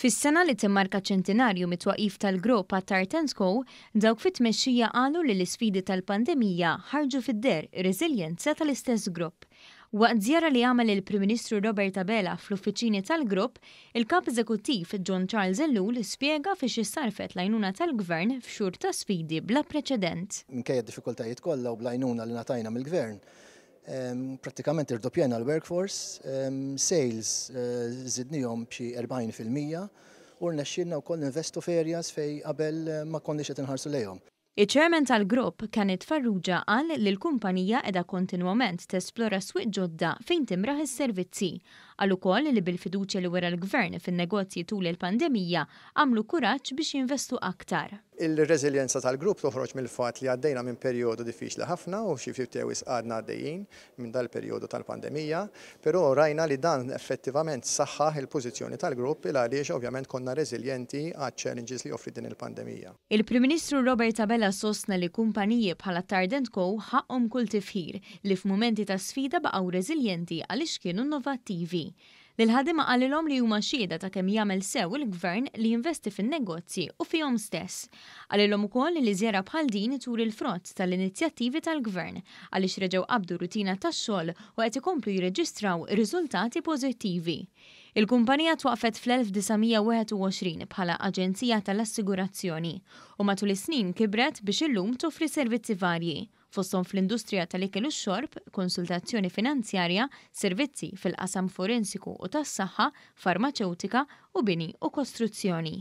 Fis-sena li timmarka ċentenarju mitwaqif tal-grupp għat-Tartensko, dawk fit-tmexxija qalu li l-isfidi tal-pandemija ħarġu fid-der reżiljenza tal-istess grupp. Waqt żjara li għamel il-Prim Ministru Robert Abela fl-uffiċini tal-grupp, il-kap eżekuttiv John Charles Ellul spjega fiex issarfet lajnuna tal-gvern f'xhur ta' sfidi bla preċedent. Minkejja diffikultajiet kollha u blajnuna li natajna mill-gvern, Um, pratikament irdopjena l-workforce, um, sales uh, zidnijom bxi 40% u rnexxinna wkoll investu f'areas fej qabel eh, ma konniex qed inħarsu lejhom. Il-ċermen tal-grupp kanet Farrugia għal li l-kumpanija edha kontinwament tesplora swiq ġodda fejn timraħ is-servizzi Għal ukoll li bil-fiduċja li wera l-gvern fin-negozji tul il-pandemija għamlu kuraġġ biex jinvestu aktar. Il-reżiljenza tal-grupp toħroġ mill-fatt li għaddejna minn perjodu diffiċli ħafna u xi ftit jewis għadna għaddejjin minn dal-perjodu tal-pandemija, però rajna li dan effettivament saħħaħ il-pożizzjoni tal-grupp il għaliex ovvjament konna reżiljenti għad challenges li offri din il-pandemija. Il-Prim Ministru Robert Abella sostna li kumpaniji bħala Tardent Co ħaqhom kull tifħir li f'mumenti ta' sfida baqgħu reżiljenti għaliex kienu innovattivi. Lil-ħadima għalilhom li huma xieda ta' kemm jagħmel sew il-gvern li jinvesti fin-negozji u fihom stess. Għalilhom ukoll li żjara bħal din turi il-frott tal-inizjattivi tal-gvern għaliex reġgħu qabdu rutina tax-xogħol u qed ikomplu jirreġistraw riżultati pożittivi. Il-kumpanija twaqfet fl-1921 bħala Aġenzija tal-Assigurazzjoni u matul is-snin kibret biex illum toffri servizzi varji fossom fl-industrija tal-ikel u xorb, konsultazzjoni finanzjarja, servizzi fil-qasam forensiku u tas-saħħa, farmaceutika u bini u kostruzzjoni.